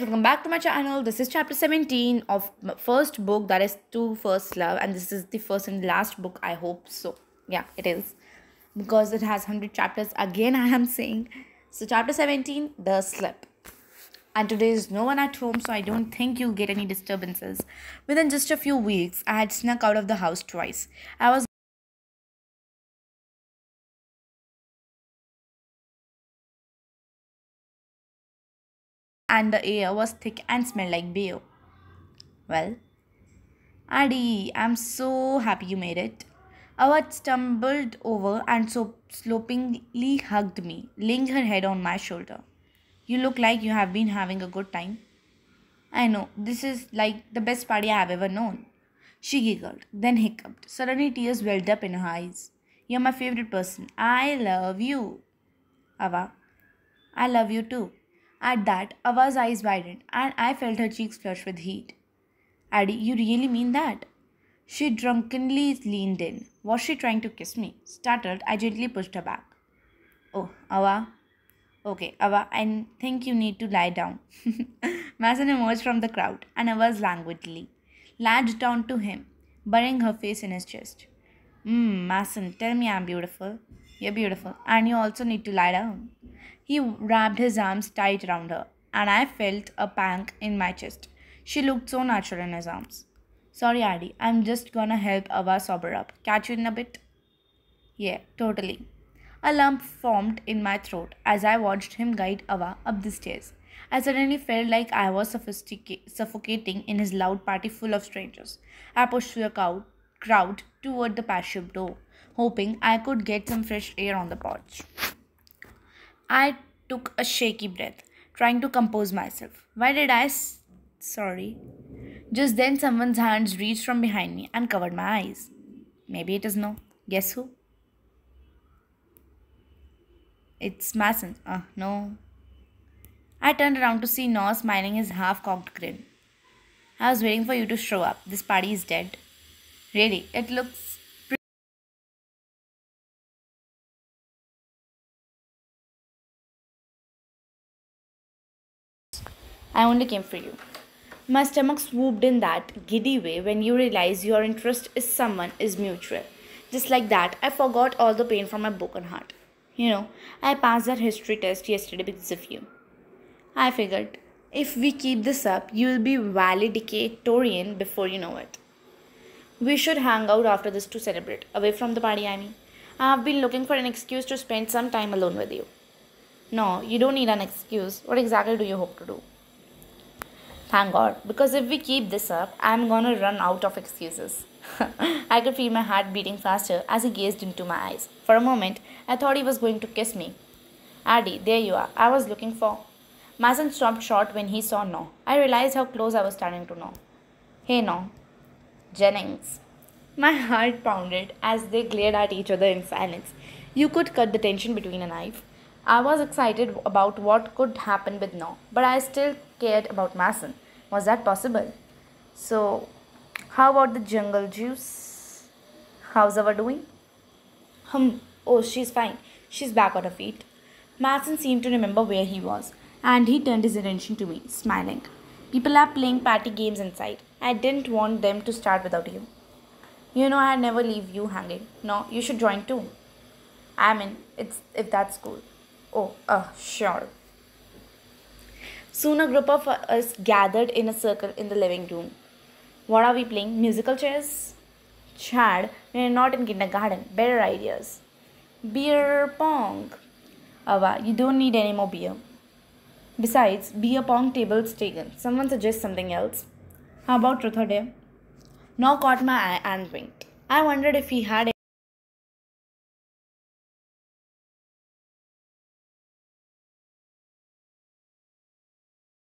welcome back to my channel this is chapter 17 of first book that is to first love and this is the first and last book i hope so yeah it is because it has 100 chapters again i am saying so chapter 17 the slip and today is no one at home so i don't think you'll get any disturbances within just a few weeks i had snuck out of the house twice i was and the air was thick and smelled like beer. Well, Addy, I'm so happy you made it. Awad stumbled over and so slopingly hugged me, laying her head on my shoulder. You look like you have been having a good time. I know, this is like the best party I have ever known. She giggled, then hiccuped. Suddenly, tears welled up in her eyes. You're my favorite person. I love you. Ava, I love you too. At that, Ava's eyes widened and I felt her cheeks flush with heat. Addy, you really mean that? She drunkenly leaned in. Was she trying to kiss me? Startled, I gently pushed her back. Oh, Ava. Okay, Ava, I think you need to lie down. Mason emerged from the crowd and Ava's languidly lounged down to him, burying her face in his chest. Mmm, Mason, tell me I'm beautiful. You're beautiful, and you also need to lie down. He wrapped his arms tight around her, and I felt a pang in my chest. She looked so natural in his arms. Sorry, Adi, I'm just gonna help Ava sober up. Catch you in a bit? Yeah, totally. A lump formed in my throat as I watched him guide Ava up the stairs. I suddenly felt like I was suffocating in his loud party full of strangers. I pushed through the crowd toward the patio door, hoping I could get some fresh air on the porch. I took a shaky breath, trying to compose myself. Why did I? Sorry. Just then, someone's hands reached from behind me and covered my eyes. Maybe it is no. Guess who? It's Mason. Ah, uh, no. I turned around to see Nor smiling his half cocked grin. I was waiting for you to show up. This party is dead. Really, it looks I only came for you. My stomach swooped in that giddy way when you realize your interest in someone is mutual. Just like that, I forgot all the pain from my broken heart. You know, I passed that history test yesterday because of you. I figured, if we keep this up, you will be valedictorian before you know it. We should hang out after this to celebrate, away from the party, I mean. I have been looking for an excuse to spend some time alone with you. No, you don't need an excuse. What exactly do you hope to do? Thank God. Because if we keep this up, I'm gonna run out of excuses. I could feel my heart beating faster as he gazed into my eyes. For a moment, I thought he was going to kiss me. Addy, there you are. I was looking for. Mason stopped short when he saw No. I realized how close I was standing to No. Hey, No. Jennings. My heart pounded as they glared at each other in silence. You could cut the tension between a knife. I was excited about what could happen with Knorr, but I still cared about Mason. Was that possible? So, how about the jungle juice? How's our doing? Hum, oh, she's fine. She's back on her feet. Mason seemed to remember where he was, and he turned his attention to me, smiling. People are playing party games inside. I didn't want them to start without you. You know I'd never leave you hanging. No, you should join too. I mean, it's if that's cool. Oh, uh, sure. Soon a group of us gathered in a circle in the living room. What are we playing? Musical chairs? Chad, we are not in kindergarten. Better ideas. Beer pong. Ava, you don't need any more beer. Besides, beer pong tables taken. Someone suggests something else. How about truth Now caught my eye and winked. I wondered if he had.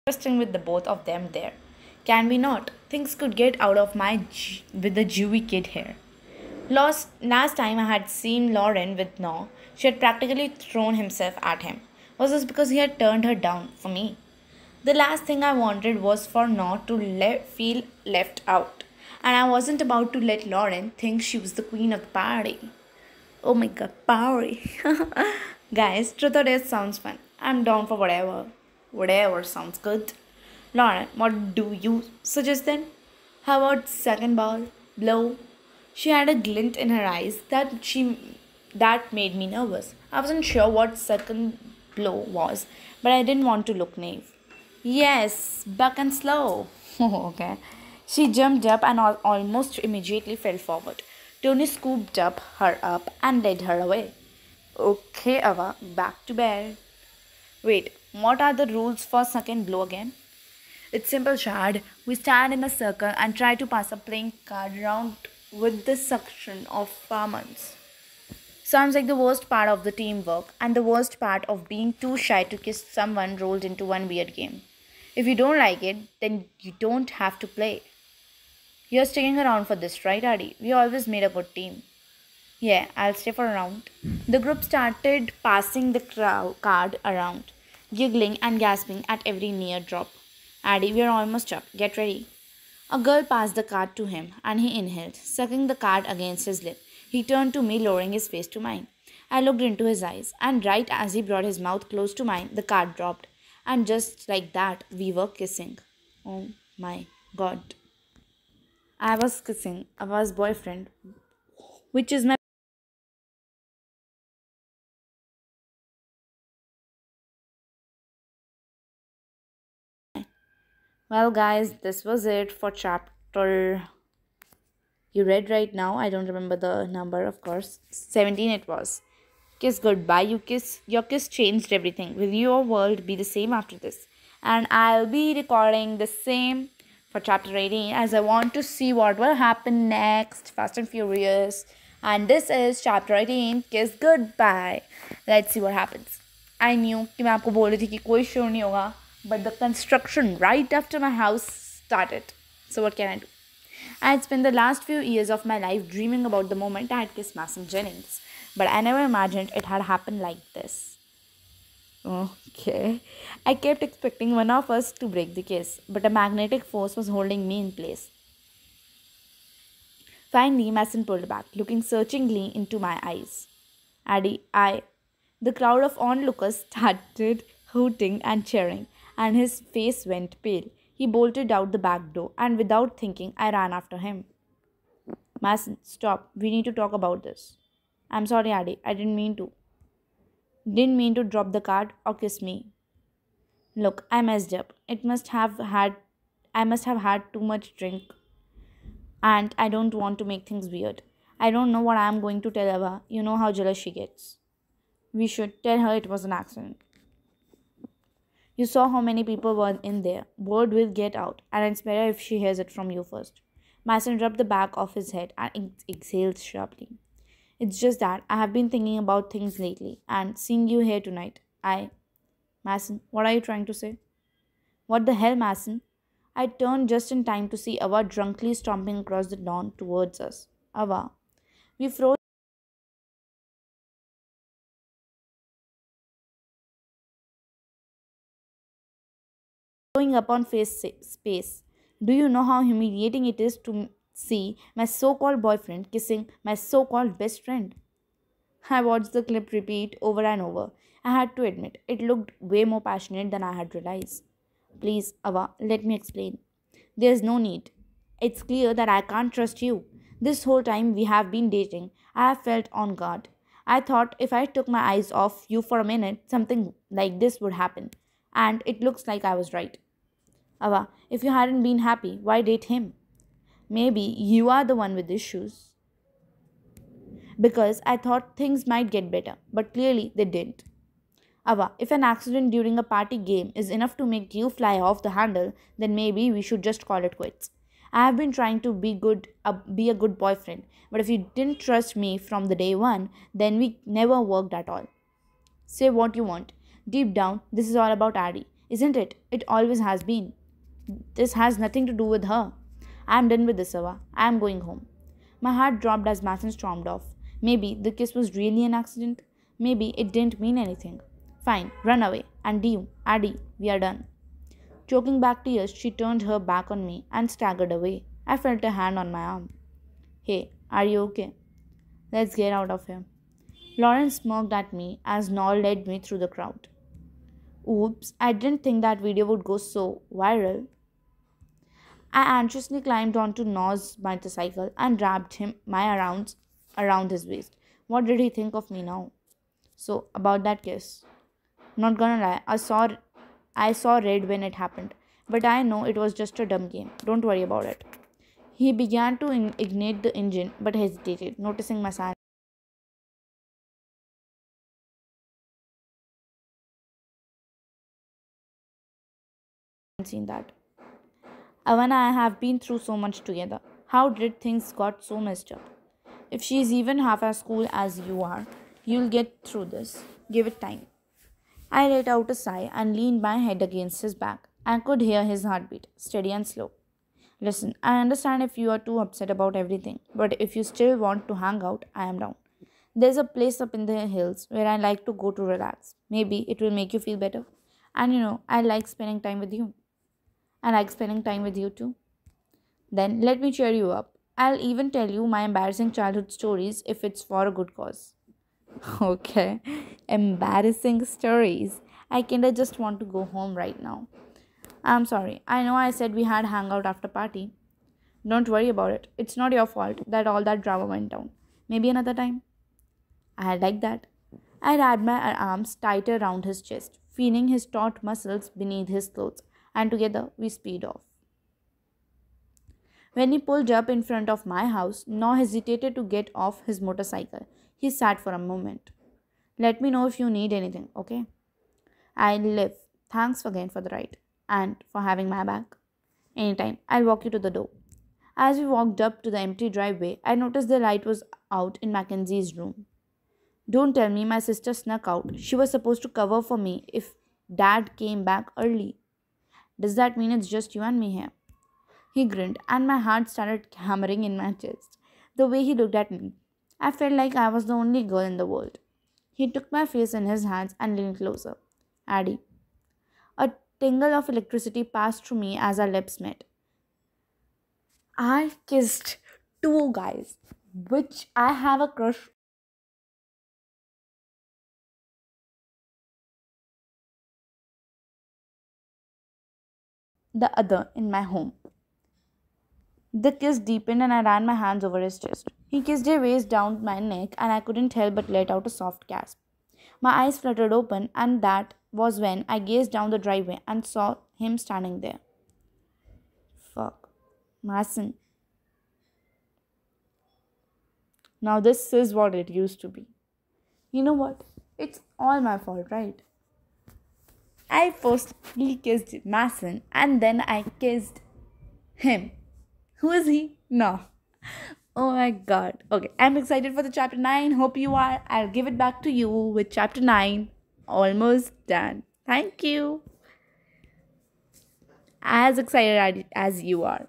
interesting with the both of them there. Can we not? Things could get out of my with the Jewy kid here. Last, last time I had seen Lauren with No, she had practically thrown himself at him. Was this because he had turned her down for me? The last thing I wanted was for No to le feel left out, and I wasn't about to let Lauren think she was the queen of the party. Oh my god, party! Guys, truth or dare sounds fun. I'm down for whatever. Whatever sounds good. Lauren, what do you suggest then? How about second ball? Blow? She had a glint in her eyes that she that made me nervous. I wasn't sure what second blow was, but I didn't want to look naive. Yes, back and slow. okay. She jumped up and almost immediately fell forward. Tony scooped up her up and led her away. Okay, Ava, back to bed. Wait, what are the rules for second blow again? It's simple shard. We stand in a circle and try to pass a playing card round with the suction of our Sounds like the worst part of the teamwork and the worst part of being too shy to kiss someone rolled into one weird game. If you don't like it, then you don't have to play. You're sticking around for this, right, Adi? We always made a good team. Yeah, I'll stay for a round. The group started passing the card around giggling and gasping at every near drop. Addy, we're almost up. Get ready. A girl passed the card to him, and he inhaled, sucking the card against his lip. He turned to me, lowering his face to mine. I looked into his eyes, and right as he brought his mouth close to mine, the card dropped. And just like that, we were kissing. Oh my god. I was kissing Ava's boyfriend, which is my well guys this was it for chapter you read right now i don't remember the number of course 17 it was kiss goodbye you kiss your kiss changed everything will your world be the same after this and i'll be recording the same for chapter 18 as i want to see what will happen next fast and furious and this is chapter 18 kiss goodbye let's see what happens I knew कि मैं आपको बोल रही थी कि कोई show नहीं होगा but the construction right after my house started. So, what can I do? I had spent the last few years of my life dreaming about the moment I had kissed Masson Jennings, but I never imagined it had happened like this. Okay. I kept expecting one of us to break the kiss, but a magnetic force was holding me in place. Finally, Masson pulled back, looking searchingly into my eyes. Addy, I. The crowd of onlookers started hooting and cheering, and his face went pale. He bolted out the back door, and without thinking, I ran after him. Mason, stop. We need to talk about this. I'm sorry, Adi. I didn't mean to. Didn't mean to drop the card or kiss me. Look, I messed up. It must have had I must have had too much drink. And I don't want to make things weird. I don't know what I'm going to tell Eva. You know how jealous she gets. We should tell her it was an accident. You saw how many people were in there. Word will get out, and it's better if she hears it from you first. Mason rubbed the back of his head and exhaled sharply. It's just that I have been thinking about things lately, and seeing you here tonight, I. Mason, what are you trying to say? What the hell, Mason? I turned just in time to see Ava drunkenly stomping across the lawn towards us. Ava. We froze. up upon face space. Do you know how humiliating it is to see my so-called boyfriend kissing my so-called best friend? I watched the clip repeat over and over. I had to admit, it looked way more passionate than I had realized. Please, Ava, let me explain. There's no need. It's clear that I can't trust you. This whole time we have been dating, I have felt on guard. I thought if I took my eyes off you for a minute, something like this would happen. And it looks like I was right. Ava, if you hadn't been happy, why date him? Maybe you are the one with issues. Because I thought things might get better, but clearly they didn't. Ava, if an accident during a party game is enough to make you fly off the handle, then maybe we should just call it quits. I have been trying to be good, uh, be a good boyfriend, but if you didn't trust me from the day one, then we never worked at all. Say what you want. Deep down, this is all about Addy, isn't it? It always has been. This has nothing to do with her. I am done with this, Ava. I am going home. My heart dropped as Matson stormed off. Maybe the kiss was really an accident. Maybe it didn't mean anything. Fine, run away. And you, Addie. we are done. Choking back tears, she turned her back on me and staggered away. I felt a hand on my arm. Hey, are you okay? Let's get out of here. Lawrence smirked at me as Noel led me through the crowd. Oops, I didn't think that video would go so viral. I anxiously climbed onto Noz's motorcycle and wrapped him my arounds around his waist. What did he think of me now? So about that kiss. Not gonna lie, I saw I saw red when it happened, but I know it was just a dumb game. Don't worry about it. He began to in- ignite the engine but hesitated, noticing my sandals. seen that. Avana, I have been through so much together. How did things got so messed up? If she's even half as cool as you are, you'll get through this. Give it time. I let out a sigh and leaned my head against his back. I could hear his heartbeat, steady and slow. Listen, I understand if you are too upset about everything, but if you still want to hang out, I am down. There's a place up in the hills where I like to go to relax. Maybe it will make you feel better. And you know, I like spending time with you and like spending time with you too. Then let me cheer you up. I'll even tell you my embarrassing childhood stories if it's for a good cause. Okay, embarrassing stories. I kinda just want to go home right now. I'm sorry. I know I said we had hangout after party. Don't worry about it. It's not your fault that all that drama went down. Maybe another time. I like that. I had my arms tighter round his chest, feeling his taut muscles beneath his clothes and together we speed off. When he pulled up in front of my house, Nor hesitated to get off his motorcycle. He sat for a moment. Let me know if you need anything, okay? I live. Thanks again for the ride and for having my back. Anytime, I'll walk you to the door. As we walked up to the empty driveway, I noticed the light was out in Mackenzie's room. Don't tell me my sister snuck out. She was supposed to cover for me if dad came back early. Does that mean it's just you and me here? He grinned, and my heart started hammering in my chest. The way he looked at me, I felt like I was the only girl in the world. He took my face in his hands and leaned closer. Addie. A tingle of electricity passed through me as our lips met. I kissed two guys, which I have a crush the other in my home. The kiss deepened and I ran my hands over his chest. He kissed her waist down my neck and I couldn't help but let out a soft gasp. My eyes fluttered open and that was when I gazed down the driveway and saw him standing there. Fuck. Mason. Now this is what it used to be. You know what? It's all my fault, right? I firstly kissed Mason and then I kissed him. Who is he? No. Oh my god. Okay, I'm excited for the chapter 9. Hope you are. I'll give it back to you with chapter 9. Almost done. Thank you. As excited as you are.